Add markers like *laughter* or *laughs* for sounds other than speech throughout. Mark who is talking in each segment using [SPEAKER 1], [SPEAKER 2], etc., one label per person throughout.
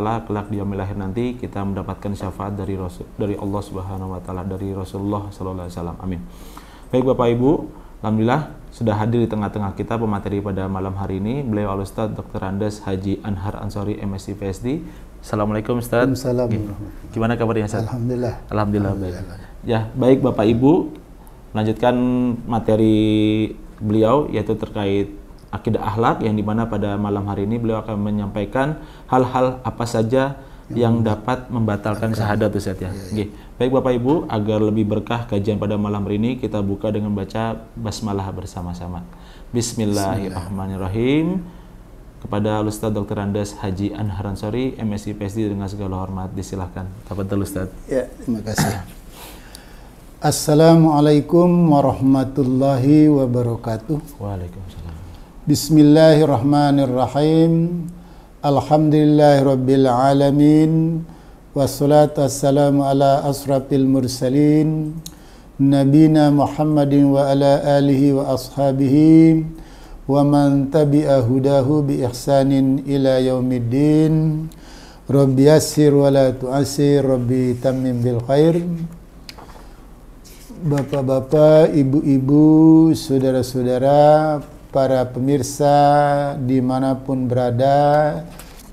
[SPEAKER 1] taala kelak di yaumil akhir nanti kita mendapatkan syafaat dari Rasul dari Allah Subhanahu wa taala dari Rasulullah sallallahu alaihi wasallam. Amin. Baik Bapak Ibu, alhamdulillah sudah hadir di tengah-tengah kita pemateri pada malam hari ini beliau Al Ustaz Dr. Andes Haji Anhar Ansori MSc PhD Assalamualaikum Ustaz. Assalamualaikum. Gimana kabarnya Ustaz? Alhamdulillah. Alhamdulillah. Alhamdulillah. Baik. Ya, baik Bapak Ibu, melanjutkan materi beliau yaitu terkait akidah akhlak yang dimana pada malam hari ini beliau akan menyampaikan hal-hal apa saja yang dapat membatalkan syahadat Ustaz ya. ya, ya. Baik Bapak Ibu, agar lebih berkah kajian pada malam hari ini kita buka dengan baca basmalah bersama-sama. Bismillahirrahmanirrahim. Kepada Ustaz Dr. Andes Haji Anharan Sori, MSc PSD dengan segala hormat disilahkan. Tafadhol Ustaz.
[SPEAKER 2] Ya, terima kasih. Assalamualaikum warahmatullahi wabarakatuh. Waalaikumsalam. بسم الله الرحمن الرحيم الحمد لله رب العالمين والصلاة والسلام على أشرف المرسلين نبينا محمد وعلى آله وأصحابه ومن تبع هداه بإحسان إلى يوم الدين رب يسر ولا تعسر ربي تمم بالخير Bapak-bapak, ibu-ibu, saudara-saudara, para pemirsa dimanapun berada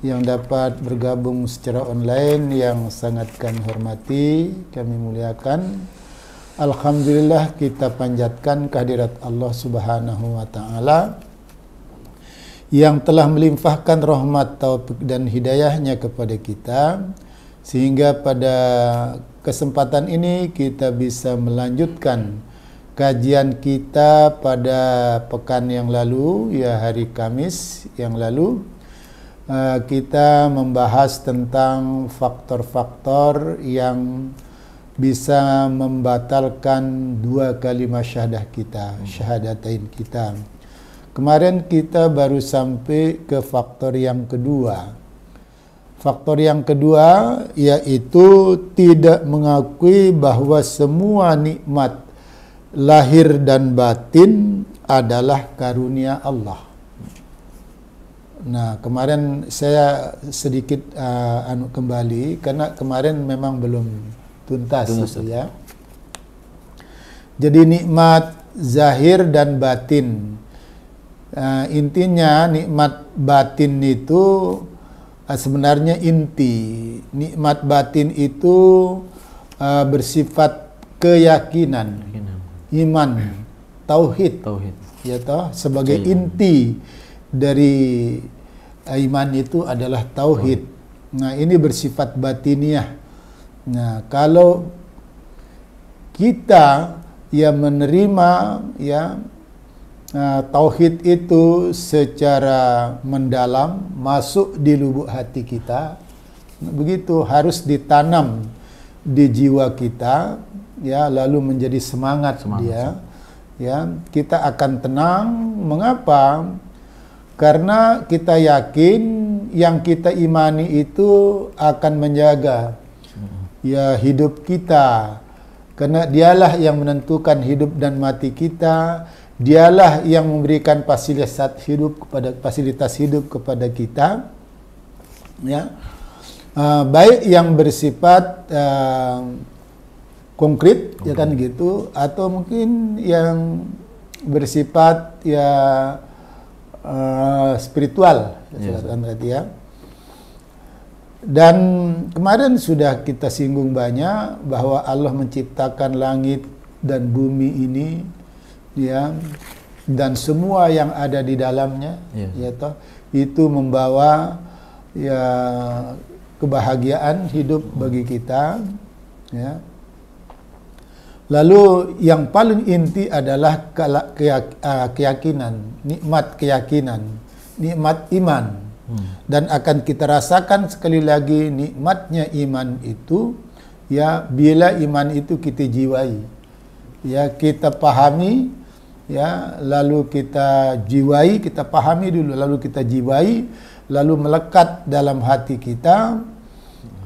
[SPEAKER 2] yang dapat bergabung secara online yang sangat kami hormati, kami muliakan. Alhamdulillah kita panjatkan kehadirat Allah Subhanahu wa taala yang telah melimpahkan rahmat taufik dan hidayahnya kepada kita sehingga pada kesempatan ini kita bisa melanjutkan kajian kita pada pekan yang lalu, ya hari Kamis yang lalu, eh, kita membahas tentang faktor-faktor yang bisa membatalkan dua kalimat syahadah kita, hmm. syahadatain kita. Kemarin kita baru sampai ke faktor yang kedua. Faktor yang kedua yaitu tidak mengakui bahwa semua nikmat lahir dan batin adalah karunia Allah. Nah, kemarin saya sedikit uh, anu kembali karena kemarin memang belum tuntas, gitu ya. Jadi nikmat zahir dan batin. Uh, intinya nikmat batin itu uh, sebenarnya inti. Nikmat batin itu uh, bersifat keyakinan. keyakinan iman, tauhid. Tauhid. Ya toh sebagai inti dari eh, iman itu adalah tauhid. Nah, ini bersifat batiniah. Nah, kalau kita yang menerima ya eh, tauhid itu secara mendalam masuk di lubuk hati kita begitu harus ditanam di jiwa kita ya lalu menjadi semangat, semangat dia ya. ya kita akan tenang mengapa karena kita yakin yang kita imani itu akan menjaga hmm. ya hidup kita karena dialah yang menentukan hidup dan mati kita dialah yang memberikan fasilitas hidup kepada fasilitas hidup kepada kita ya uh, baik yang bersifat uh, konkret okay. ya kan gitu atau mungkin yang bersifat ya uh, spiritual yes. Iya, ya, kan, berarti ya dan kemarin sudah kita singgung banyak bahwa Allah menciptakan langit dan bumi ini ya dan semua yang ada di dalamnya yes. Iya. ya toh itu membawa ya kebahagiaan hidup oh. bagi kita ya Lalu yang paling inti adalah ah, keyakinan, nikmat keyakinan, nikmat iman. Hmm. Dan akan kita rasakan sekali lagi nikmatnya iman itu ya bila iman itu kita jiwai. Ya kita pahami ya lalu kita jiwai, kita pahami dulu lalu kita jiwai, lalu melekat dalam hati kita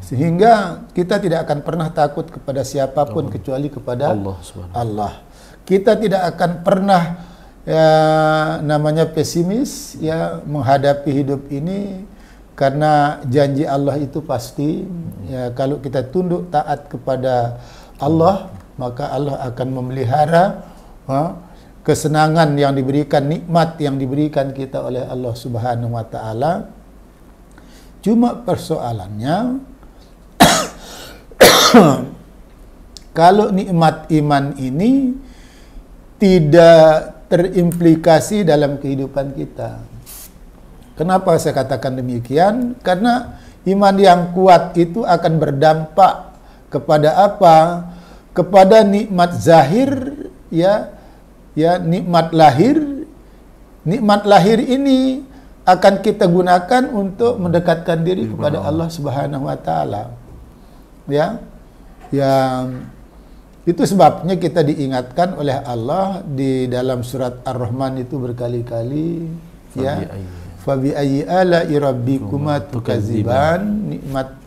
[SPEAKER 2] sehingga kita tidak akan pernah takut kepada siapapun Allah. kecuali kepada Allah. Allah. Kita tidak akan pernah ya namanya pesimis ya menghadapi hidup ini karena janji Allah itu pasti ya kalau kita tunduk taat kepada Allah maka Allah akan memelihara ha, kesenangan yang diberikan nikmat yang diberikan kita oleh Allah Subhanahu wa taala cuma persoalannya *coughs* kalau nikmat iman ini tidak terimplikasi dalam kehidupan kita. Kenapa saya katakan demikian? Karena iman yang kuat itu akan berdampak kepada apa? Kepada nikmat zahir ya, ya nikmat lahir. Nikmat lahir ini akan kita gunakan untuk mendekatkan diri kepada Allah Subhanahu wa taala. Ya yang itu sebabnya kita diingatkan oleh Allah di dalam surat Ar-Rahman itu berkali-kali ya. Fabi ayyi ala rabbikuma tukaziban nikmat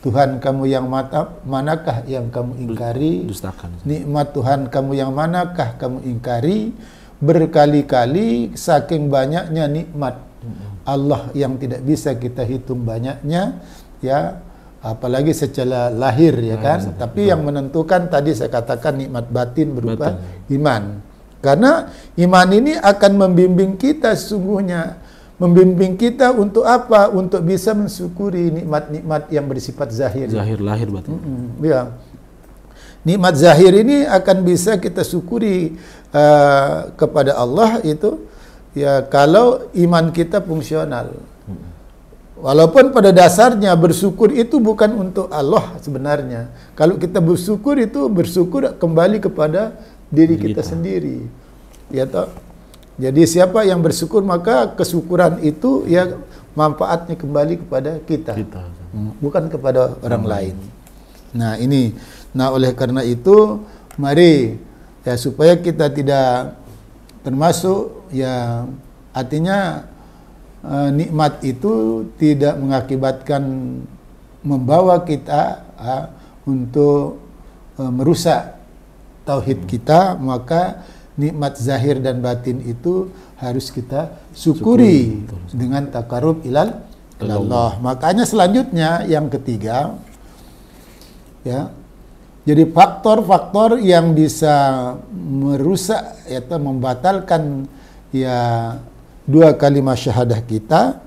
[SPEAKER 2] Tuhan kamu yang mata, manakah yang kamu ingkari? Dustakan. Nikmat Tuhan kamu yang manakah kamu ingkari? Berkali-kali saking banyaknya nikmat Allah yang tidak bisa kita hitung banyaknya ya apalagi secara lahir ya ah, kan. Ya, Tapi betul. yang menentukan tadi saya katakan nikmat batin berupa betul. iman. Karena iman ini akan membimbing kita sesungguhnya membimbing kita untuk apa? Untuk bisa mensyukuri nikmat-nikmat yang bersifat zahir. Zahir
[SPEAKER 1] lahir batin. Mm -mm,
[SPEAKER 2] ya. Nikmat zahir ini akan bisa kita syukuri uh, kepada Allah itu ya kalau iman kita fungsional. Walaupun pada dasarnya bersyukur itu bukan untuk Allah sebenarnya. Kalau kita bersyukur itu bersyukur kembali kepada diri kita, kita. sendiri. Ya toh. Jadi siapa yang bersyukur maka kesyukuran itu ya manfaatnya kembali kepada kita. kita. Hmm, bukan kepada orang hmm. lain. Nah, ini. Nah, oleh karena itu mari ya supaya kita tidak termasuk ya artinya eh, nikmat itu tidak mengakibatkan membawa kita eh, untuk eh, merusak tauhid hmm. kita, maka nikmat zahir dan batin itu harus kita syukuri, syukuri. dengan takarub ilal Allah. Makanya selanjutnya yang ketiga ya. Jadi faktor-faktor yang bisa merusak atau membatalkan ya dua kalimat syahadah kita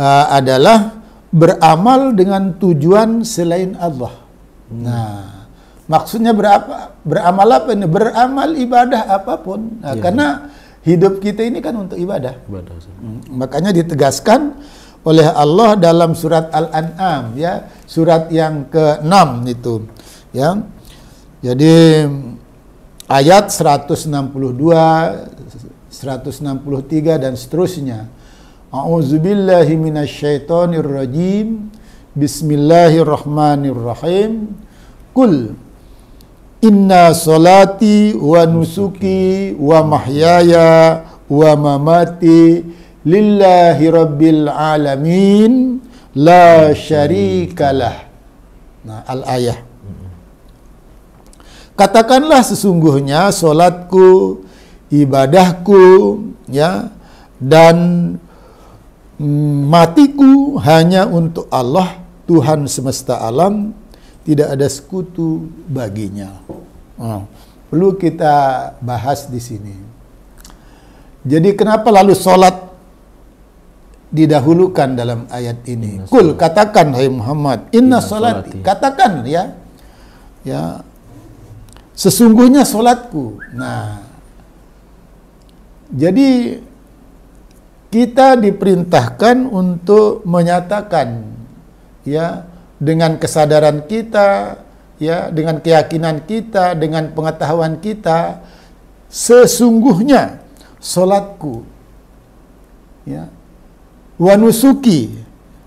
[SPEAKER 2] uh, adalah beramal dengan tujuan selain Allah. Hmm. Nah, maksudnya berapa beramal apa ini? Beramal ibadah apapun. Nah, ya. karena hidup kita ini kan untuk ibadah. ibadah. Hmm. Makanya ditegaskan oleh Allah dalam surat Al-An'am ya, surat yang ke-6 itu. Ya. Jadi ayat 162 163 dan seterusnya. A'udzubillahi minasyaitonirrajim. Bismillahirrahmanirrahim. Kul Inna salati wa nusuki wa mahyaya wa mamati lillahi rabbil alamin la syarikalah. Nah, al-ayah. Katakanlah sesungguhnya solatku ibadahku ya dan mm, matiku hanya untuk Allah Tuhan semesta alam tidak ada sekutu baginya nah, perlu kita bahas di sini jadi kenapa lalu sholat didahulukan dalam ayat ini inna kul katakan hai Muhammad inna, inna sholati katakan ya ya sesungguhnya sholatku nah jadi kita diperintahkan untuk menyatakan ya dengan kesadaran kita ya dengan keyakinan kita dengan pengetahuan kita sesungguhnya solatku ya wanusuki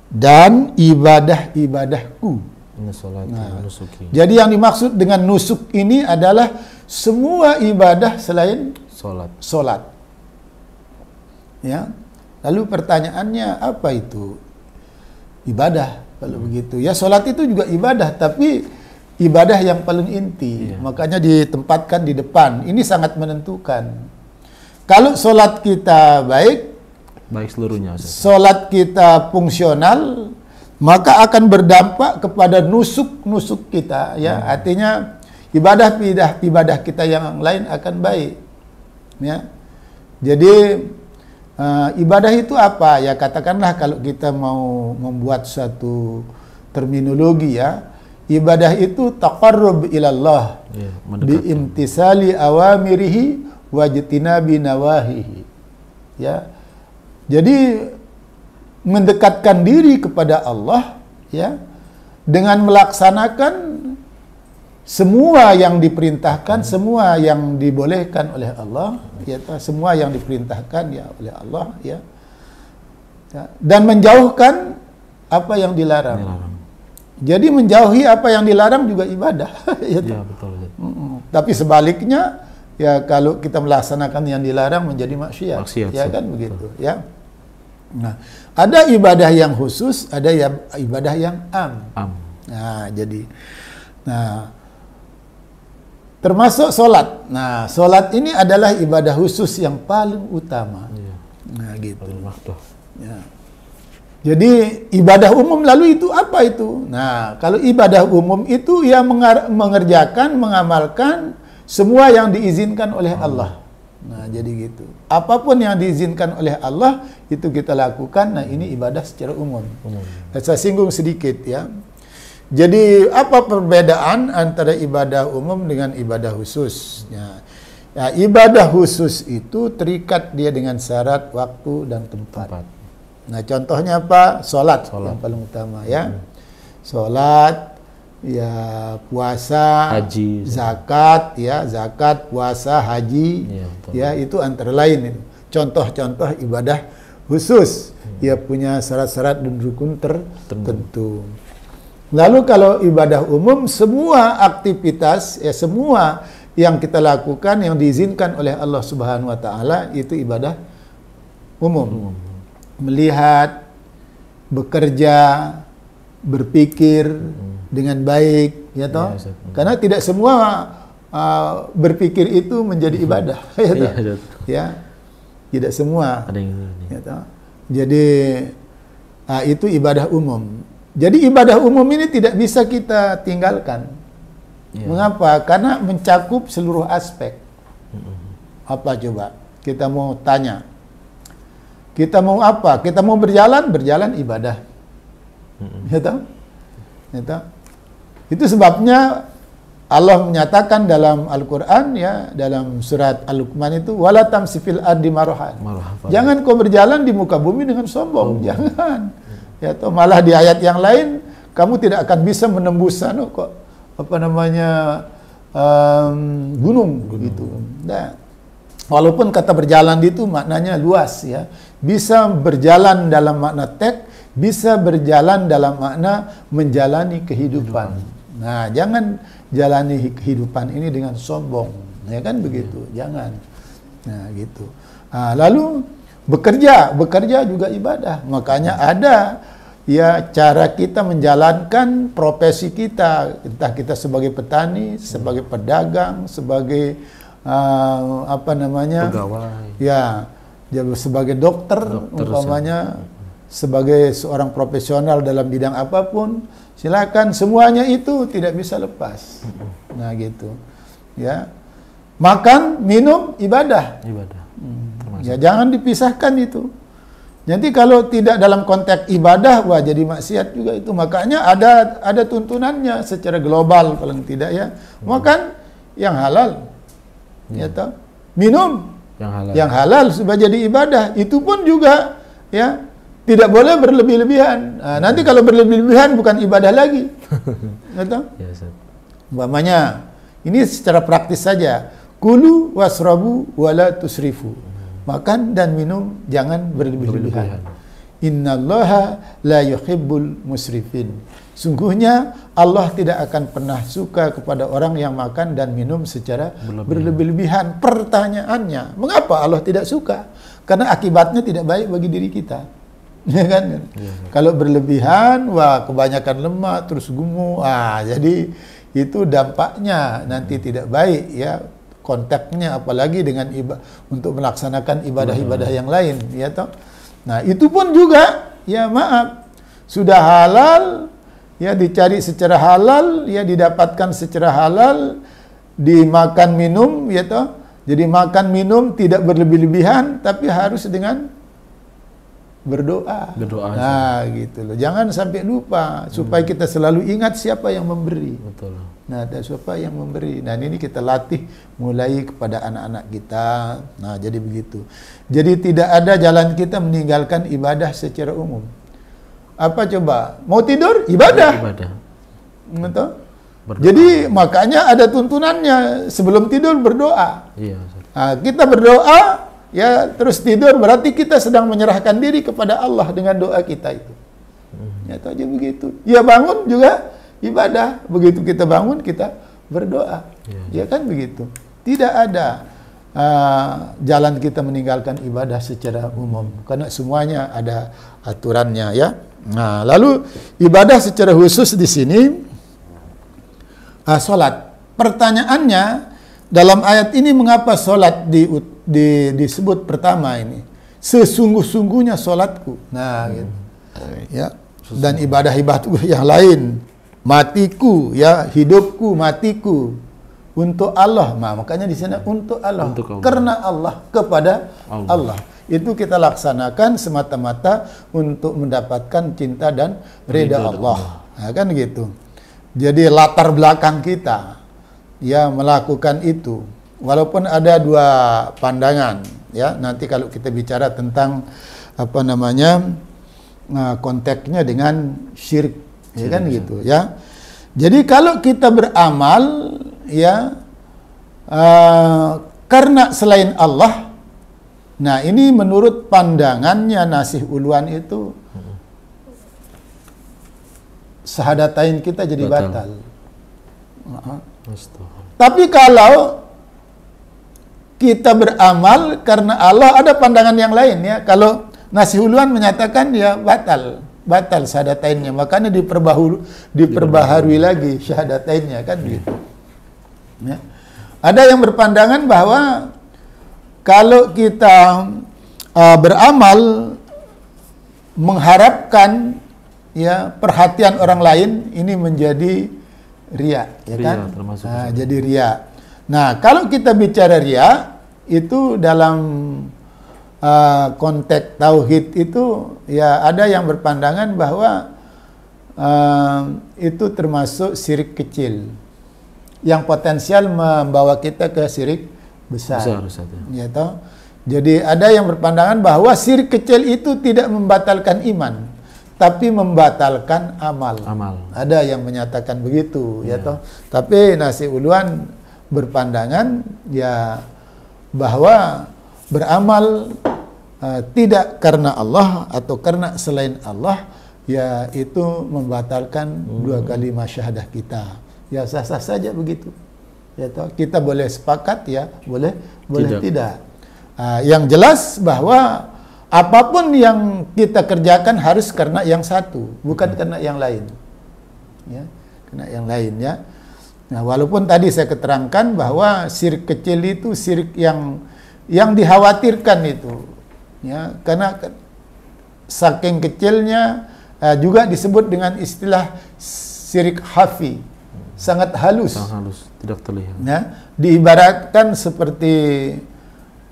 [SPEAKER 2] dan ibadah-ibadahku nah, jadi yang dimaksud dengan nusuk ini adalah semua ibadah selain salat solat ya lalu pertanyaannya apa itu ibadah kalau hmm. begitu ya sholat itu juga ibadah tapi ibadah yang paling inti yeah. makanya ditempatkan di depan ini sangat menentukan kalau sholat kita baik
[SPEAKER 1] baik seluruhnya
[SPEAKER 2] sholat kita fungsional maka akan berdampak kepada nusuk-nusuk kita ya hmm. artinya ibadah ibadah ibadah kita yang lain akan baik ya jadi uh, ibadah itu apa? Ya katakanlah kalau kita mau membuat satu terminologi ya, ibadah itu taqarrub ilallah iya, bi intisali awamirihi wajtinabi nawahihi. Ya. Jadi mendekatkan diri kepada Allah ya dengan melaksanakan semua yang diperintahkan, semua yang dibolehkan oleh Allah, ya semua yang diperintahkan ya oleh Allah, ya. ya dan menjauhkan apa yang dilarang. dilarang. Jadi menjauhi apa yang dilarang juga ibadah. *laughs* ya, iya, betul. Ya. Tapi sebaliknya, ya kalau kita melaksanakan yang dilarang menjadi maksiat. maksiat ya kan betul. ya. Nah, ada ibadah yang khusus, ada yang ibadah yang am. am. Nah, jadi nah Termasuk solat. Nah, solat ini adalah ibadah khusus yang paling utama. Ya. Nah, gitu. Ya. Jadi ibadah umum lalu itu apa itu? Nah, kalau ibadah umum itu ia mengerjakan, mengamalkan semua yang diizinkan oleh hmm. Allah. Nah, jadi gitu. Apapun yang diizinkan oleh Allah itu kita lakukan. Nah, ini ibadah secara umum. umum. Saya singgung sedikit ya. Jadi apa perbedaan antara ibadah umum dengan ibadah khusus? Ya. Ya, ibadah khusus itu terikat dia dengan syarat waktu dan tempat. tempat. Nah, contohnya apa? Sholat. yang paling utama ya. Hmm. Salat, ya puasa, haji, zakat ya, zakat, puasa, haji ya, ya itu antara lain contoh-contoh ibadah khusus. Hmm. Ya punya syarat-syarat dan rukun tertentu. Tentu. Lalu kalau ibadah umum semua aktivitas ya semua yang kita lakukan yang diizinkan oleh Allah Subhanahu wa taala itu ibadah umum. Melihat, bekerja, berpikir dengan baik ya toh. Iya, Karena tidak semua uh, berpikir itu menjadi iya, ibadah *laughs* ya toh. Iya, ya, Tidak semua. ya toh. Jadi uh, itu ibadah umum. Jadi ibadah umum ini tidak bisa kita tinggalkan. Yeah. Mengapa? Karena mencakup seluruh aspek. Apa coba? Kita mau tanya. Kita mau apa? Kita mau berjalan, berjalan ibadah. Ya tahu? Ya Itu sebabnya Allah menyatakan dalam Al-Qur'an ya, dalam surat Al-Luqman itu wala tamsifil ardi marohan. Jangan kau berjalan di muka bumi dengan sombong, oh. jangan. Ya, atau malah di ayat yang lain kamu tidak akan bisa menembus sana kok apa namanya um, gunung, gunung gitu. Nah, walaupun kata berjalan itu maknanya luas ya, bisa berjalan dalam makna tek, bisa berjalan dalam makna menjalani kehidupan. Nah, jangan jalani kehidupan ini dengan sombong, ya kan begitu, iya. jangan. Nah, gitu. Nah, lalu bekerja, bekerja juga ibadah. Makanya ada ya cara kita menjalankan profesi kita entah kita sebagai petani hmm. sebagai pedagang sebagai uh, apa namanya pegawai ya sebagai dokter, dokter umpamanya sebagai seorang profesional dalam bidang apapun silakan semuanya itu tidak bisa lepas hmm. nah gitu ya makan minum ibadah ibadah hmm. ya jangan dipisahkan itu jadi kalau tidak dalam konteks ibadah wah jadi maksiat juga itu. Makanya ada ada tuntunannya secara global paling tidak ya. Hmm. Makan yang halal. Ya, ya toh. Minum yang halal. Yang halal supaya jadi ibadah. Itu pun juga ya tidak boleh berlebih-lebihan. Nah, hmm. nanti kalau berlebih-lebihan bukan ibadah lagi. *laughs* ya toh? Ya, Umpamanya ini secara praktis saja. Kulu wasrabu wala tusrifu. Makan dan minum jangan berlebih-lebihan. Innallaha la yuhibbul musrifin. Sungguhnya Allah tidak akan pernah suka kepada orang yang makan dan minum secara berlebih-lebihan. Pertanyaannya, mengapa Allah tidak suka? Karena akibatnya tidak baik bagi diri kita *laughs* ya kan? Ya, Kalau berlebihan, wah kebanyakan lemak terus gemuk, ah jadi itu dampaknya nanti hmm. tidak baik ya kontaknya apalagi dengan iba, untuk melaksanakan ibadah-ibadah yang lain ya toh nah itu pun juga ya maaf sudah halal ya dicari secara halal ya didapatkan secara halal dimakan minum ya toh jadi makan minum tidak berlebih-lebihan tapi harus dengan berdoa berdoa nah ya. gitu loh jangan sampai lupa supaya hmm. kita selalu ingat siapa yang memberi betul Nah, ada siapa yang memberi. Nah, ini kita latih mulai kepada anak-anak kita. Nah, jadi begitu. Jadi tidak ada jalan kita meninggalkan ibadah secara umum. Apa coba? Mau tidur? Ibadah. Ibadah. Hmm, betul? Berdoa. Jadi makanya ada tuntunannya sebelum tidur berdoa. Iya. Nah, kita berdoa ya terus tidur berarti kita sedang menyerahkan diri kepada Allah dengan doa kita itu. Hmm. Ya, aja begitu. Ya bangun juga ibadah. Begitu kita bangun, kita berdoa. Ya, ya kan begitu. Tidak ada uh, jalan kita meninggalkan ibadah secara umum. Karena semuanya ada aturannya ya. Nah, lalu ibadah secara khusus di sini uh, eh, salat. Pertanyaannya dalam ayat ini mengapa salat di, di, disebut pertama ini? Sesungguh-sungguhnya salatku. Nah, gitu. hmm. gitu. Ya. Dan ibadah-ibadah yang lain matiku ya hidupku matiku untuk Allah ma makanya di sana untuk Allah untuk karena Allah kepada Allah. Allah itu kita laksanakan semata-mata untuk mendapatkan cinta dan reda Allah nah, kan gitu jadi latar belakang kita ya melakukan itu walaupun ada dua pandangan ya nanti kalau kita bicara tentang apa namanya nah, konteksnya dengan syirik ya kan iya. gitu ya. Jadi kalau kita beramal ya uh, karena selain Allah, nah ini menurut pandangannya Nasih Uluan itu sahadatain kita jadi batal. batal. Tapi kalau kita beramal karena Allah ada pandangan yang lain ya. Kalau Nasih Uluan menyatakan dia batal batal syahadatainnya Makanya diperbahu diperbaharui lagi syahadatainnya kan gitu. Ya. Ada yang berpandangan bahwa kalau kita uh, beramal mengharapkan ya perhatian orang lain ini menjadi ria, ya kan? ria, nah, jadi ria. Nah, kalau kita bicara ria itu dalam uh, konteks tauhid itu ya ada yang berpandangan bahwa uh, itu termasuk sirik kecil yang potensial membawa kita ke sirik besar. Besar, ya. ya Jadi ada yang berpandangan bahwa sirik kecil itu tidak membatalkan iman, tapi membatalkan amal. Amal. Ada yang menyatakan begitu, ya, ya toh. Tapi nasi uluan berpandangan ya bahwa beramal Ah, tidak karena Allah atau karena selain Allah ya itu membatalkan hmm. dua kali syahadah kita ya sah-sah saja begitu ya toh kita boleh sepakat ya boleh boleh tidak, tidak. Uh, yang jelas bahwa apapun yang kita kerjakan harus karena yang satu bukan hmm. karena yang lain ya karena yang lain ya nah walaupun tadi saya keterangkan bahwa sirik kecil itu sirik yang yang dikhawatirkan itu ya karena saking kecilnya uh, juga disebut dengan istilah sirik hafi sangat halus sangat
[SPEAKER 1] halus tidak terlihat ya
[SPEAKER 2] diibaratkan seperti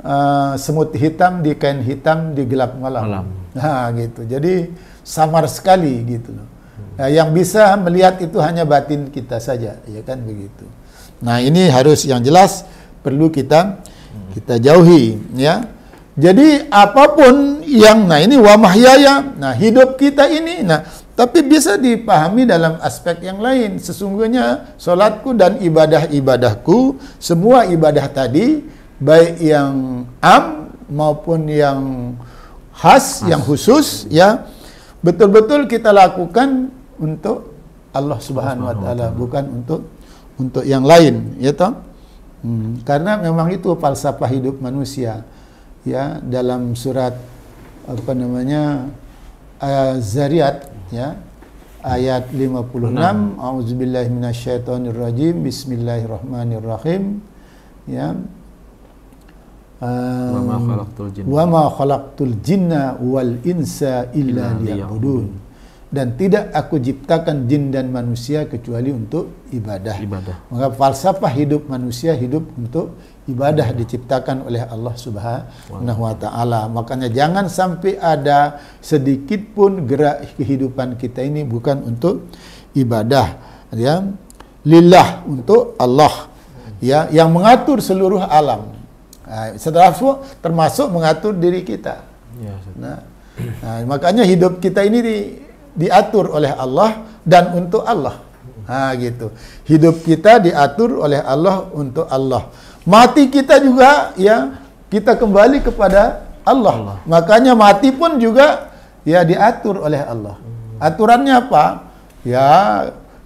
[SPEAKER 2] uh, semut hitam di kain hitam di gelap malam, malam. nah gitu jadi samar sekali gitu loh hmm. yang bisa melihat itu hanya batin kita saja ya kan begitu nah ini harus yang jelas perlu kita kita jauhi ya jadi apapun yang nah ini wa mahyaya, nah hidup kita ini nah tapi bisa dipahami dalam aspek yang lain. Sesungguhnya solatku dan ibadah-ibadahku, semua ibadah tadi, baik yang am maupun yang khas, khas. yang khusus, ya betul-betul kita lakukan untuk Allah Subhanahu Wa Taala, bukan untuk untuk yang lain, ya toh. Hmm, karena memang itu falsafah hidup manusia ya dalam surat apa namanya Az eh, Zariyat ya ayat 56 auzubillahi minasyaitonirrajim rajim bismillahirrahmanirrahim ya wa ma wa ma khalaqtul jinna wal insa illa liya'budun dan tidak aku ciptakan jin dan manusia kecuali untuk ibadah. ibadah. Maka falsafah hidup manusia hidup untuk ibadah diciptakan oleh Allah Subhanahu wa taala. Makanya jangan sampai ada sedikit pun gerak kehidupan kita ini bukan untuk ibadah ya. Lillah untuk Allah ya yang mengatur seluruh alam. Nah, setelah itu termasuk mengatur diri kita. Ya, nah, nah, makanya hidup kita ini di, diatur oleh Allah dan untuk Allah. Nah, gitu. Hidup kita diatur oleh Allah untuk Allah Mati kita juga ya kita kembali kepada Allah. Allah. Makanya mati pun juga ya diatur oleh Allah. Aturannya apa? Ya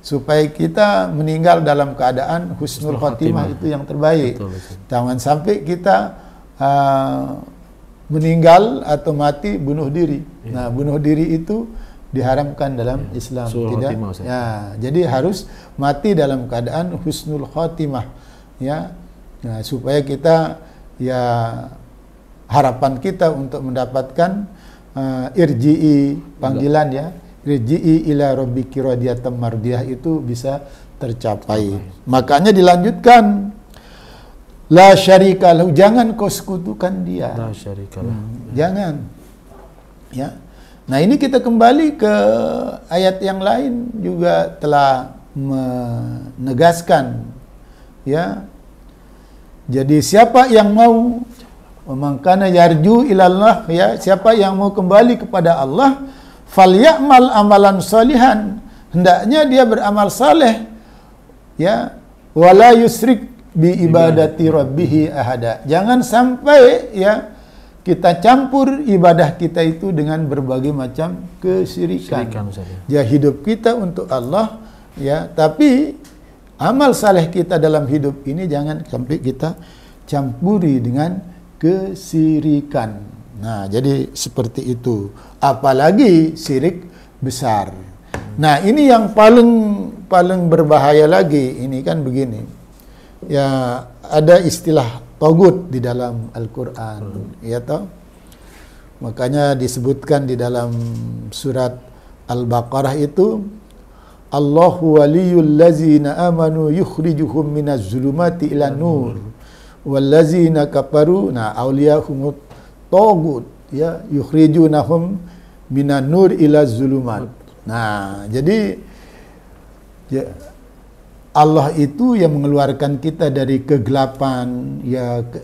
[SPEAKER 2] supaya kita meninggal dalam keadaan husnul khotimah itu yang terbaik. Betul, Jangan sampai kita uh, meninggal atau mati bunuh diri. Ya. Nah, bunuh diri itu diharamkan dalam ya. Islam Surah tidak khotimah, ya jadi harus mati dalam keadaan husnul khotimah ya Nah, supaya kita ya harapan kita untuk mendapatkan uh, irji'i panggilan ya, irji'i ila rabbiki radiyatan mardiyah itu bisa tercapai. Makanya dilanjutkan la syarikalah jangan kau sekutukan dia. La syarikalah. Hmm, jangan. Ya. Nah, ini kita kembali ke ayat yang lain juga telah menegaskan ya jadi siapa yang mau memangkana yarju ilallah ya, siapa yang mau kembali kepada Allah, falyamal amalan salihan. Hendaknya dia beramal saleh. Ya, wala yusrik bi ibadati rabbih ahada. Jangan sampai ya kita campur ibadah kita itu dengan berbagai macam kesyirikan. Ya. ya hidup kita untuk Allah ya, tapi amal saleh kita dalam hidup ini jangan sampai kita campuri dengan kesirikan. Nah, jadi seperti itu. Apalagi sirik besar. Nah, ini yang paling paling berbahaya lagi. Ini kan begini. Ya, ada istilah togut di dalam Al-Qur'an, hmm. ya toh? Makanya disebutkan di dalam surat Al-Baqarah itu Allahu waliyul ladzina amanu yukhrijuhum minaz zulumati ila nur wal ladzina kafaru na Auliyahum tagut ya yukhrijunahum minan nur ila zulumat. Nah, jadi ya, Allah itu yang mengeluarkan kita dari kegelapan ya ke,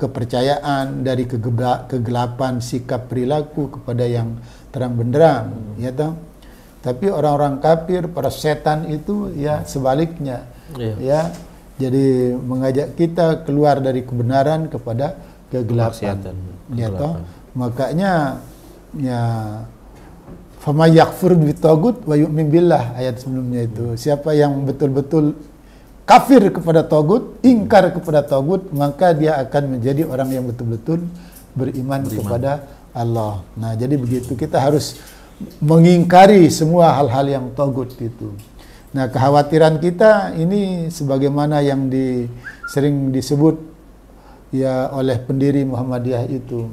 [SPEAKER 2] kepercayaan dari kegelapan sikap perilaku kepada yang terang benderang ya toh tapi orang-orang kafir, para setan itu ya sebaliknya. Yeah. Ya, jadi mengajak kita keluar dari kebenaran kepada kegelapan. Ya toh? Makanya ya fama yakfur bitagut wa yu'min billah ayat sebelumnya itu. Hmm. Siapa yang betul-betul kafir kepada togut, ingkar hmm. kepada togut, maka dia akan menjadi orang yang betul-betul beriman, beriman kepada Allah. Nah, jadi begitu kita harus mengingkari semua hal-hal yang togut itu. Nah, kekhawatiran kita ini sebagaimana yang di, sering disebut ya oleh pendiri Muhammadiyah itu,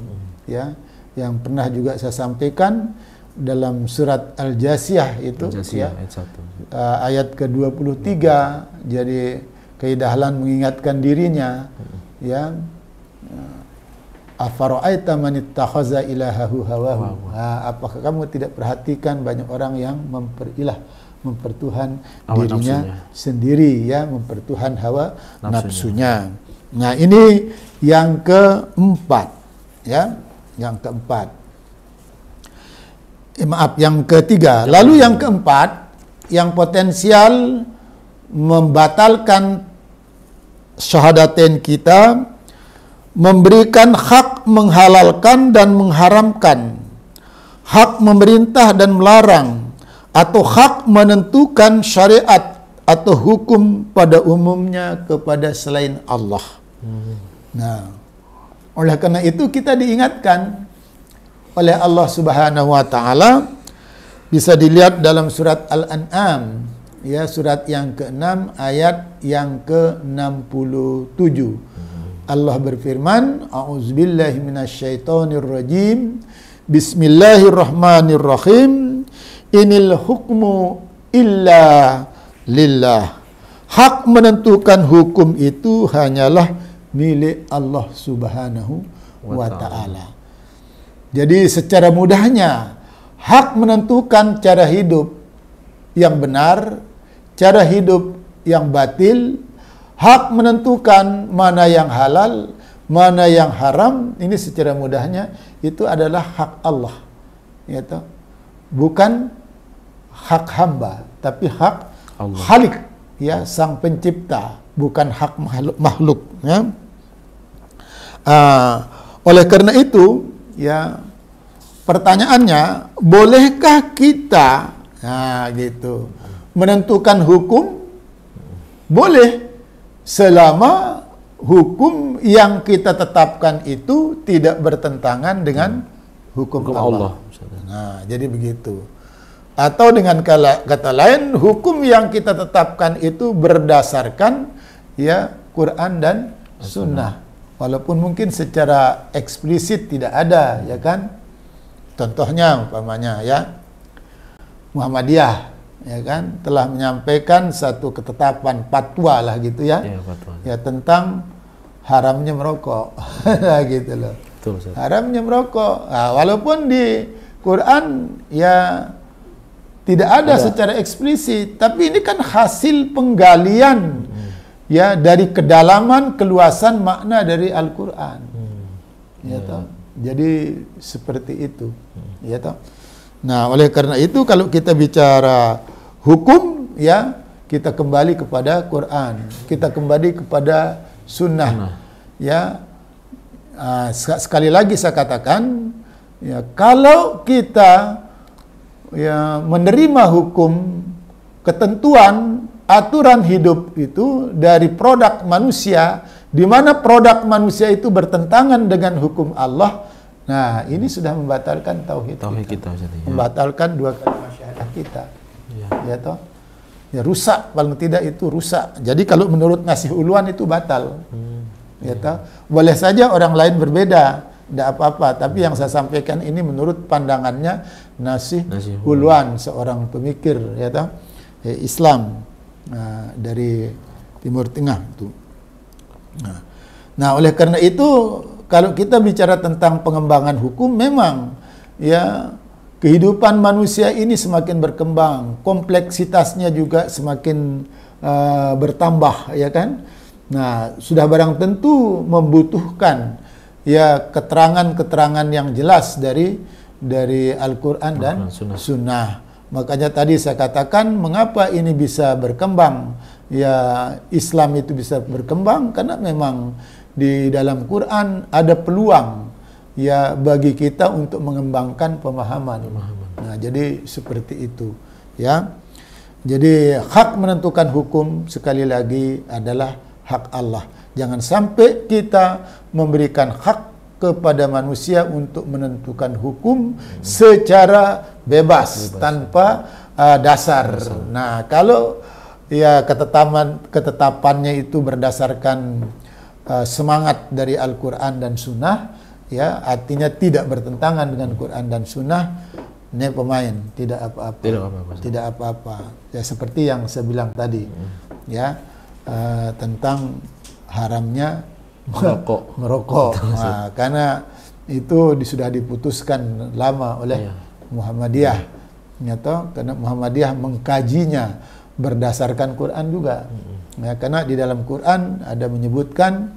[SPEAKER 2] ya, yang pernah juga saya sampaikan dalam surat Al-Jasiyah itu, Al ya, ayat, eh, ayat ke-23. Jadi keidahan mengingatkan dirinya, ya Afaroaita man ilahahu hawahu. apakah kamu tidak perhatikan banyak orang yang memperilah mempertuhan dirinya nafsunya. sendiri ya, mempertuhan hawa nafsunya. nafsunya. Nah, ini yang keempat ya, yang keempat. Eh, maaf, yang ketiga. Lalu yang keempat yang potensial membatalkan syahadaten kita memberikan hak menghalalkan dan mengharamkan, hak memerintah dan melarang, atau hak menentukan syariat atau hukum pada umumnya kepada selain Allah. Hmm. Nah, oleh karena itu kita diingatkan oleh Allah Subhanahu wa taala bisa dilihat dalam surat Al-An'am ya surat yang ke-6 ayat yang ke-67. Hmm Allah berfirman, "A'udzubillahi minasyaitonirrajim. Bismillahirrahmanirrahim. Inil hukmu illa lillah." Hak menentukan hukum itu hanyalah milik Allah Subhanahu wa taala. Jadi secara mudahnya hak menentukan cara hidup yang benar, cara hidup yang batil, hak menentukan mana yang halal, mana yang haram, ini secara mudahnya itu adalah hak Allah. Yaitu bukan hak hamba, tapi hak Allah. Khalik, ya sang pencipta, bukan hak makhluk. makhluk ya. Uh, oleh karena itu, ya pertanyaannya, bolehkah kita nah gitu menentukan hukum? Boleh, selama hukum yang kita tetapkan itu tidak bertentangan dengan hukum, hukum Allah. Allah. Nah, jadi begitu. Atau dengan kala, kata lain, hukum yang kita tetapkan itu berdasarkan ya Quran dan Sunnah. Walaupun mungkin secara eksplisit tidak ada, ya kan? Contohnya, umpamanya ya Muhammadiyah ya kan telah menyampaikan satu ketetapan patwa lah gitu ya ya, patwa. ya tentang haramnya merokok *laughs* nah, gitu loh Betul, haramnya merokok nah, walaupun di Quran ya tidak ada, ada secara eksplisit tapi ini kan hasil penggalian hmm. ya dari kedalaman keluasan makna dari Al-Quran hmm. ya toh ya. jadi seperti itu hmm. ya toh nah oleh karena itu kalau kita bicara hukum ya kita kembali kepada Quran, kita kembali kepada sunnah. Ya uh, sekali lagi saya katakan ya kalau kita ya menerima hukum ketentuan aturan hidup itu dari produk manusia di mana produk manusia itu bertentangan dengan hukum Allah. Nah, ini sudah membatalkan tauhid, tauhid kita. Membatalkan dua kalimat syahadat kita. Iya. Ya, toh? Ya rusak paling tidak itu rusak. Jadi kalau menurut nasih uluan itu batal. Hmm. Ya, yeah. toh? Boleh saja orang lain berbeda, tidak apa-apa, tapi yang saya sampaikan ini menurut pandangannya nasih, nasih uluan seorang pemikir ya toh? Ya, Islam uh, dari Timur Tengah itu. Nah, nah oleh karena itu kalau kita bicara tentang pengembangan hukum memang ya kehidupan manusia ini semakin berkembang, kompleksitasnya juga semakin uh, bertambah, ya kan? Nah, sudah barang tentu membutuhkan ya keterangan-keterangan yang jelas dari dari Al-Qur'an dan sunnah. sunnah. Makanya tadi saya katakan mengapa ini bisa berkembang? Ya, Islam itu bisa berkembang karena memang di dalam Quran ada peluang ya bagi kita untuk mengembangkan pemahaman. pemahaman. Nah, jadi seperti itu, ya. Jadi hak menentukan hukum sekali lagi adalah hak Allah. Jangan sampai kita memberikan hak kepada manusia untuk menentukan hukum secara bebas, bebas. tanpa uh, dasar. dasar. Nah, kalau ya ketetapan ketetapannya itu berdasarkan uh, semangat dari Al-Qur'an dan Sunnah, ya artinya tidak bertentangan dengan Quran dan Sunnah ini pemain tidak apa-apa tidak apa-apa tidak apa-apa ya seperti yang saya bilang tadi hmm. ya uh, tentang haramnya merokok *laughs* merokok nah, karena itu sudah diputuskan lama oleh iya. Muhammadiyah nyata ya, karena Muhammadiyah mengkajinya berdasarkan Quran juga hmm. ya karena di dalam Quran ada menyebutkan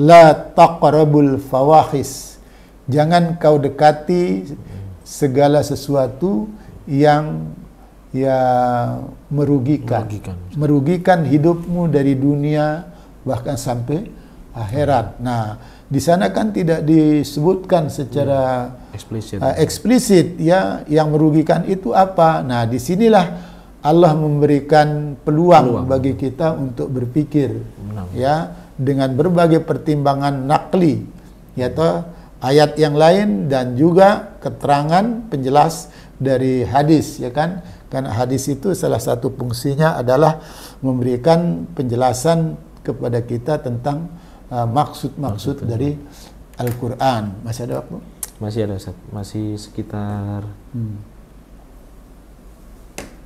[SPEAKER 2] La taqrabul fawahis. Jangan kau dekati segala sesuatu yang ya merugikan. Merugikan, merugikan hidupmu dari dunia bahkan sampai akhirat. Nah, di sana kan tidak disebutkan secara ya, eksplisit. Uh, eksplisit ya yang merugikan itu apa. Nah, disinilah Allah memberikan peluang, peluang. bagi kita untuk berpikir. Benar. Ya dengan berbagai pertimbangan nakli yaitu ayat yang lain dan juga keterangan penjelas dari hadis ya kan karena hadis itu salah satu fungsinya adalah memberikan penjelasan kepada kita tentang uh, maksud-maksud uh, dari Al-Qur'an. Masih ada waktu?
[SPEAKER 1] Masih ada Ustaz. Masih
[SPEAKER 2] sekitar hmm.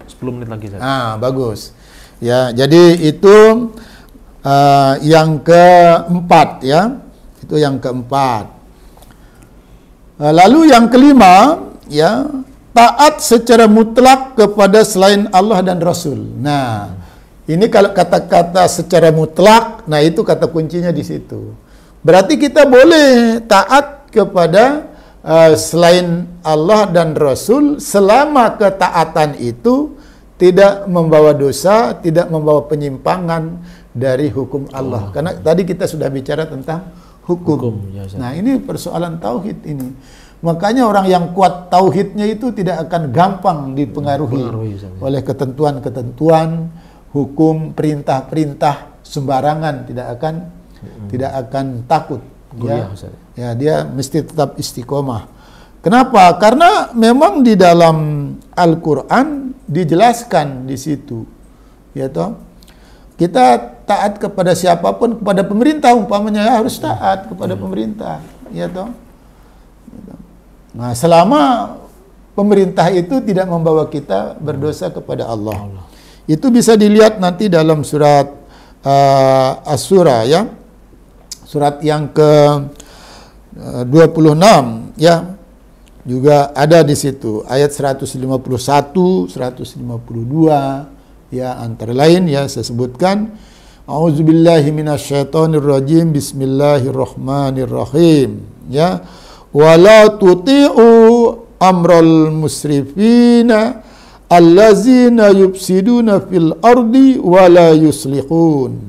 [SPEAKER 2] 10 menit lagi Ustaz. Ah, bagus. Ya, jadi itu Eh, yang keempat ya itu yang keempat uh, lalu yang kelima ya taat secara mutlak kepada selain Allah dan Rasul nah ini kalau kata-kata secara mutlak nah itu kata kuncinya di situ berarti kita boleh taat kepada uh, selain Allah dan Rasul selama ketaatan itu tidak membawa dosa, tidak membawa penyimpangan, dari hukum Allah. Oh. Karena tadi kita sudah bicara tentang hukum. hukum ya, nah, ini persoalan tauhid ini. Makanya orang yang kuat tauhidnya itu tidak akan gampang dipengaruhi Pengaruhi, ya. oleh ketentuan-ketentuan, hukum, perintah-perintah sembarangan tidak akan hmm. tidak akan takut ya. Ya, dia mesti tetap istiqomah. Kenapa? Karena memang di dalam Al-Qur'an dijelaskan di situ. Ya toh? Kita taat kepada siapapun, kepada pemerintah umpamanya ya harus taat kepada hmm. pemerintah, ya toh. Nah, selama pemerintah itu tidak membawa kita berdosa kepada Allah. Allah. Itu bisa dilihat nanti dalam surat uh, as ya. Surat yang ke 26 uh, ya. Juga ada di situ ayat 151, 152 ya antara lain ya saya sebutkan auzubillahi minasyaitonirrajim Bismillahirrahmanirrahim ya wala tuti'u amral musrifina allazina yufsiduna fil ardi wala yuslihun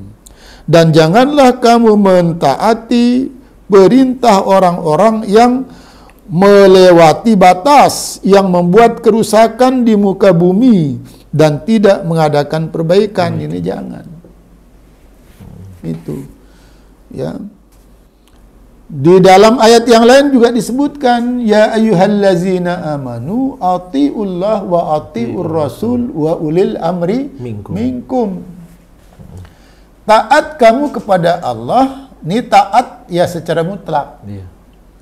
[SPEAKER 2] dan janganlah kamu mentaati perintah orang-orang yang melewati batas yang membuat kerusakan di muka bumi dan tidak mengadakan perbaikan hmm. ini jangan itu ya di dalam ayat yang lain juga disebutkan ya ayyuhallazina amanu atiullah wa atiur iya. rasul wa ulil amri minkum. minkum. Taat kamu kepada Allah, ini taat ya secara mutlak. Iya.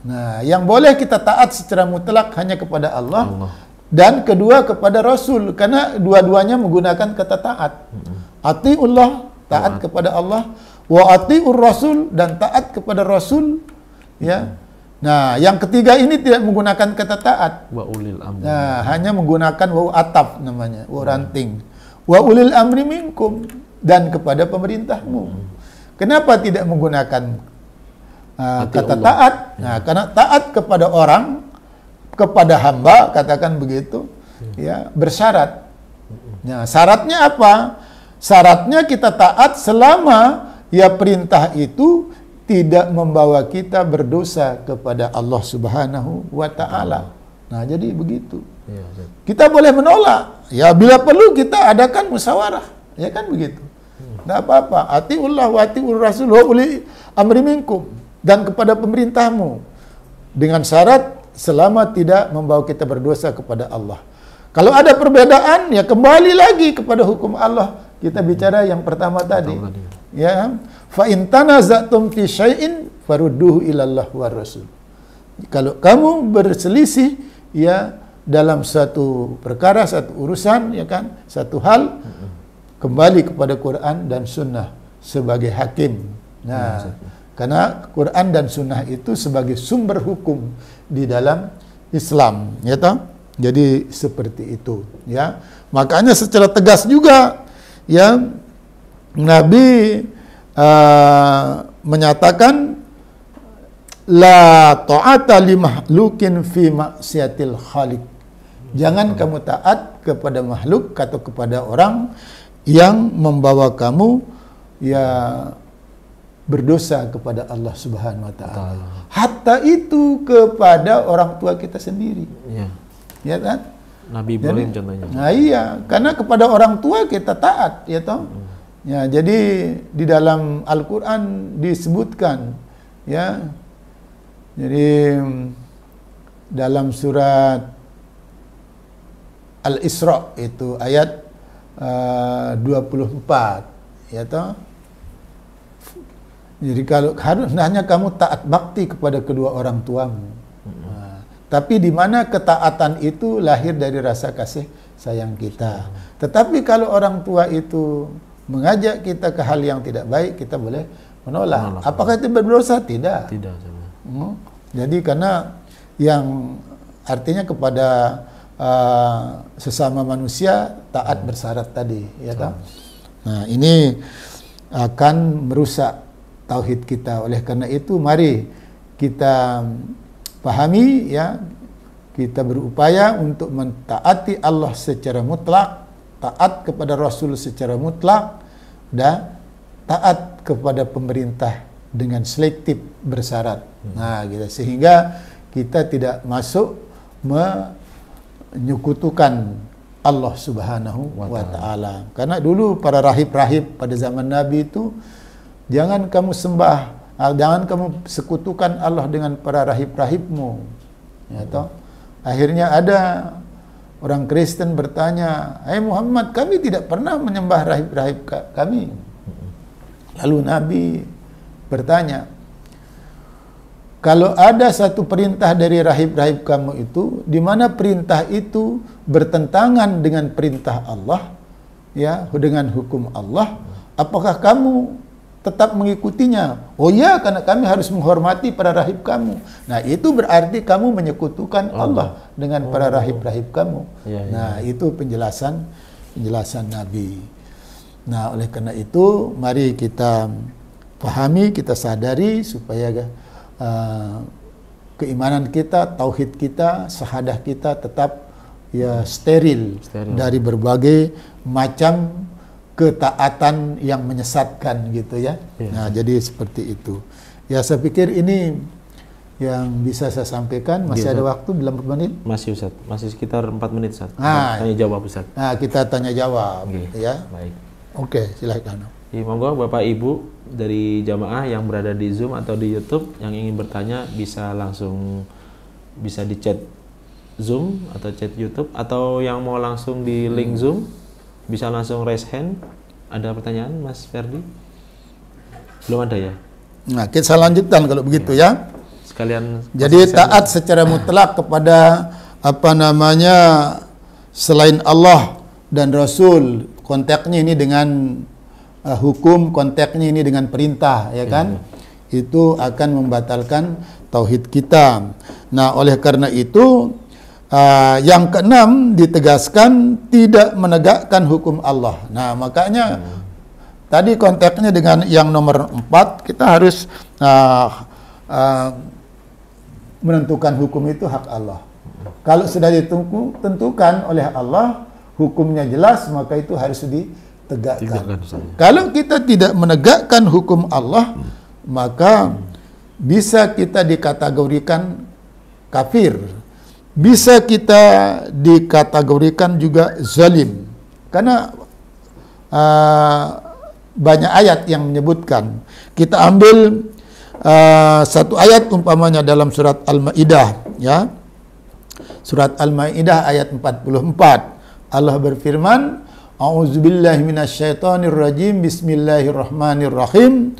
[SPEAKER 2] Nah, yang boleh kita taat secara mutlak hanya kepada Allah, Allah dan kedua kepada Rasul karena dua-duanya menggunakan kata taat. Mm-hmm. Atiullah taat mm-hmm. kepada Allah wa atiur Rasul dan taat kepada Rasul ya. Mm-hmm. Nah, yang ketiga ini tidak menggunakan kata taat. Wa ulil amri. Nah, hanya menggunakan wa ataf namanya, wa iya. ranting. Wa ulil amri minkum dan kepada pemerintahmu. Kenapa tidak menggunakan uh, kata Allah. taat? Nah, karena taat kepada orang kepada hamba katakan begitu ya bersyarat. Nah, syaratnya apa? Syaratnya kita taat selama ya perintah itu tidak membawa kita berdosa kepada Allah Subhanahu wa taala. Nah, jadi begitu. Iya, iya. Kita boleh menolak. Ya bila perlu kita adakan musyawarah. Ya kan begitu. Tidak apa-apa. Atiullah wa atiur rasul wa uli amri minkum dan kepada pemerintahmu dengan syarat selama tidak membawa kita berdosa kepada Allah. Kalau ada perbedaan ya kembali lagi kepada hukum Allah. Kita bicara yang pertama tadi. Ya, fa intana zatum fi syai'in farudduhu ilallah wa rasul. Kalau kamu berselisih ya dalam satu perkara, satu urusan ya kan, satu hal kembali kepada Quran dan sunnah sebagai hakim. Nah, iya, karena Quran dan Sunnah itu sebagai sumber hukum di dalam Islam, ya toh? Jadi seperti itu, ya. Makanya secara tegas juga, ya Nabi uh, menyatakan la ta'ata li mahlukin fi maksiatil khaliq. Jangan hmm. kamu taat kepada makhluk atau kepada orang yang membawa kamu ya berdosa kepada Allah Subhanahu wa taala. Hatta itu kepada orang tua kita sendiri. Iya. Ya kan?
[SPEAKER 1] Nabi Ibrahim jadi, contohnya.
[SPEAKER 2] Nah iya, karena kepada orang tua kita taat, ya toh. Hmm. Ya, jadi di dalam Al-Qur'an disebutkan ya. Jadi dalam surat Al-Isra itu ayat eh, uh, 24 ya toh jadi kalau harus *laughs* hanya kamu taat bakti kepada kedua orang tuamu. hmm Nah, tapi di mana ketaatan itu lahir dari rasa kasih sayang kita. hmm Tetapi kalau orang tua itu mengajak kita ke hal yang tidak baik, kita boleh
[SPEAKER 1] menolak. menolak. Apakah
[SPEAKER 2] itu berdosa? Tidak. Tidak. Hmm? Jadi karena yang artinya kepada uh, sesama manusia taat mm. bersyarat tadi, ya kan? Nah ini akan merusak tauhid kita. Oleh karena itu mari kita pahami ya kita berupaya untuk mentaati Allah secara mutlak, taat kepada Rasul secara mutlak dan taat kepada pemerintah dengan selektif bersyarat. Hmm. Nah, gitu. sehingga kita tidak masuk menyekutukan Allah Subhanahu wa taala. Karena dulu para rahib-rahib pada zaman Nabi itu Jangan kamu sembah, ah, jangan kamu sekutukan Allah dengan para rahib-rahibmu. Ya toh? Akhirnya ada orang Kristen bertanya, "Hai hey Muhammad, kami tidak pernah menyembah rahib-rahib kami." Lalu Nabi bertanya, kalau ada satu perintah dari rahib-rahib kamu itu, di mana perintah itu bertentangan dengan perintah Allah, ya, dengan hukum Allah, apakah kamu tetap mengikutinya. Oh ya, karena kami harus menghormati para rahib kamu. Nah, itu berarti kamu menyekutukan Allah, oh. Allah dengan oh. para rahib-rahib kamu. Ya, ya. Nah, itu penjelasan penjelasan Nabi. Nah, oleh karena itu mari kita pahami, kita sadari supaya uh, keimanan kita, tauhid kita, sahadah kita tetap ya steril, steril. dari berbagai macam ketaatan yang menyesatkan gitu ya. Yeah. Nah, jadi seperti itu. Ya saya pikir ini yang bisa saya sampaikan masih yeah, ada waktu dalam menit? Masih Ustaz,
[SPEAKER 1] masih sekitar 4 menit Ustaz. Nah, tanya iya. jawab Ustaz.
[SPEAKER 2] Nah, kita tanya jawab okay. ya. Baik. Oke, okay, silakan.
[SPEAKER 1] Ya, monggo Bapak Ibu dari jamaah yang berada di Zoom atau di YouTube yang ingin bertanya bisa langsung bisa di chat Zoom atau chat YouTube atau yang mau langsung di link Zoom bisa langsung raise hand. Ada pertanyaan, Mas Ferdi?
[SPEAKER 2] Belum ada ya? Nah, kita lanjutkan kalau begitu ya. ya. Sekalian. Jadi taat secara mutlak kepada apa namanya selain Allah dan Rasul Konteksnya ini dengan uh, hukum konteksnya ini dengan perintah ya iya, kan ya. itu akan membatalkan tauhid kita nah oleh karena itu Ah, yang keenam ditegaskan tidak menegakkan hukum Allah. Nah makanya hmm. tadi konteksnya dengan yang nomor empat kita harus uh, uh, menentukan hukum itu hak Allah. Kalau sudah ditentukan oleh Allah hukumnya jelas maka itu harus ditegakkan. Kalau kita tidak menegakkan hukum Allah hmm. maka hmm. bisa kita dikategorikan kafir bisa kita dikategorikan juga zalim karena uh, banyak ayat yang menyebutkan kita ambil uh, satu ayat umpamanya dalam surat Al-Maidah ya surat Al-Maidah ayat 44 Allah berfirman A'udzubillahi minasyaitonirrajim Bismillahirrahmanirrahim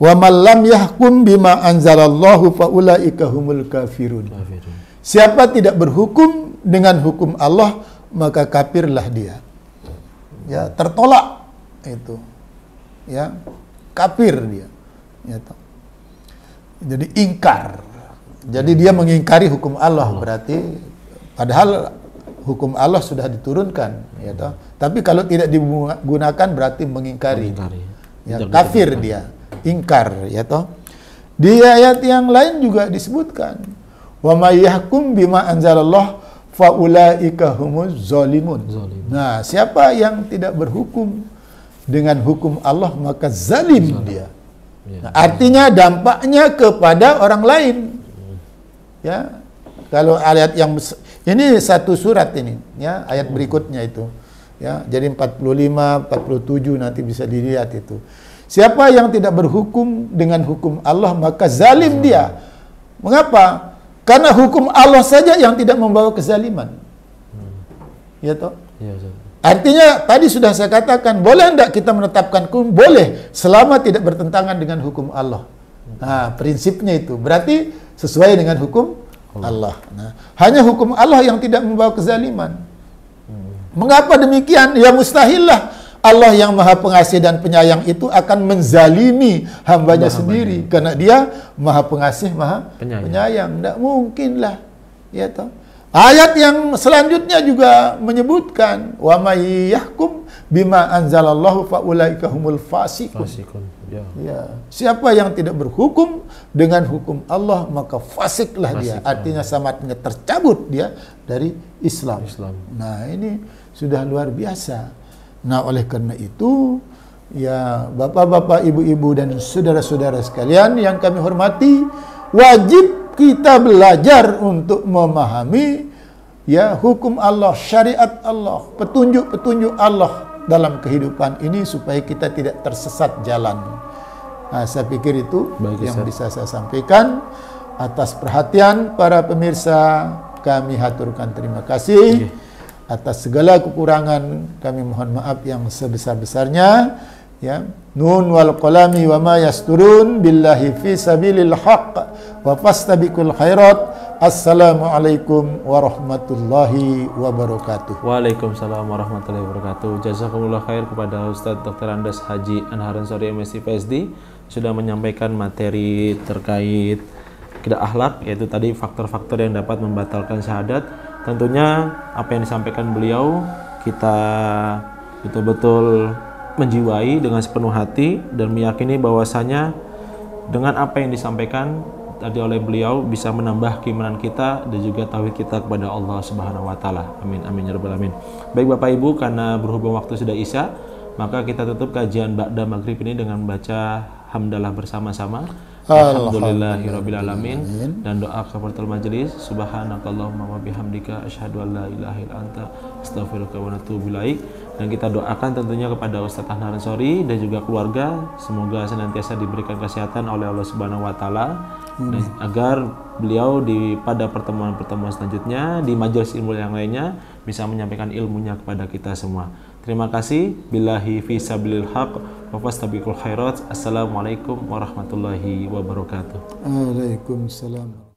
[SPEAKER 2] Wa man lam yahkum bima anzalallahu faulaika humul kafirun. kafirun. Siapa tidak berhukum dengan hukum Allah, maka kafirlah dia. Ya, tertolak itu. Ya, kafir dia. Ya, jadi ingkar. Jadi dia mengingkari hukum Allah berarti padahal hukum Allah sudah diturunkan ya toh. Tapi kalau tidak digunakan berarti mengingkari. mengingkari.
[SPEAKER 1] Ya, kafir
[SPEAKER 2] dia, ingkar ya toh. Di ayat yang lain juga disebutkan wa may yahkum bima anzalallah ulaika humuz zalimun. Nah, siapa yang tidak berhukum dengan hukum Allah maka zalim, dia. Ya. Nah, artinya dampaknya kepada orang lain. Ya. Kalau ayat yang ini satu surat ini, ya, ayat berikutnya itu. Ya, jadi 45, 47 nanti bisa dilihat itu. Siapa yang tidak berhukum dengan hukum Allah maka zalim dia. Mengapa? Karena hukum Allah saja yang tidak membawa kezaliman. Hmm. Ya toh? Ya, Artinya tadi sudah saya katakan, boleh tidak kita menetapkan hukum? Boleh, selama tidak bertentangan dengan hukum Allah. Nah, prinsipnya itu. Berarti sesuai dengan hukum Allah. Nah, hanya hukum Allah yang tidak membawa kezaliman. Hmm. Mengapa demikian? Ya mustahillah Allah yang maha pengasih dan penyayang itu akan menzalimi hambanya maha sendiri banyak. karena dia maha pengasih maha penyayang. penyayang. Tidak mungkinlah, ya toh. Ayat yang selanjutnya juga menyebutkan wa may bima anzalallahu faulaika humul fasikun. fasikun. Ya. ya. Siapa yang tidak berhukum dengan hukum Allah maka fasiklah dia. Artinya sangat tercabut dia dari Islam. Islam. Nah, ini sudah luar biasa. Nah, oleh karena itu, ya bapak-bapak, ibu-ibu dan saudara-saudara sekalian yang kami hormati, wajib kita belajar untuk memahami ya hukum Allah, syariat Allah, petunjuk-petunjuk Allah dalam kehidupan ini supaya kita tidak tersesat jalan. Nah, saya pikir itu Baik, yang bisa saya sampaikan atas perhatian para pemirsa kami haturkan terima kasih. Okay. Iya atas segala kekurangan kami mohon maaf yang sebesar-besarnya ya nun wal qalami wa ma yasturun billahi fi sabilil haqq wa fastabiqul khairat assalamualaikum warahmatullahi wabarakatuh
[SPEAKER 1] Waalaikumsalam warahmatullahi wabarakatuh jazakumullah khair kepada Ustaz Dr. Andes Haji Anharun Sori MSc PSD sudah menyampaikan materi terkait tidak akhlak yaitu tadi faktor-faktor yang dapat membatalkan syahadat Tentunya apa yang disampaikan beliau kita betul-betul menjiwai dengan sepenuh hati dan meyakini bahwasanya dengan apa yang disampaikan tadi oleh beliau bisa menambah keimanan kita dan juga tauhid kita kepada Allah Subhanahu wa taala. Amin amin ya rabbal alamin. Baik Bapak Ibu karena berhubung waktu sudah Isya, maka kita tutup kajian Ba'da Maghrib ini dengan baca hamdalah bersama-sama. Alhamdulillahirrabbilalamin dan doa kepada majelis subhanakallahumma wa bihamdika asyhadu an la ilaha illa anta wa dan kita doakan tentunya kepada Ustaz Tahnaran Sori dan juga keluarga semoga senantiasa diberikan kesehatan oleh Allah Subhanahu wa taala agar beliau di pada pertemuan-pertemuan selanjutnya di majelis ilmu yang lainnya bisa menyampaikan ilmunya kepada kita semua. Terima kasih. Billahi fi sabilil haq wa fastabiqul khairat. Assalamualaikum warahmatullahi wabarakatuh.
[SPEAKER 2] Waalaikumsalam.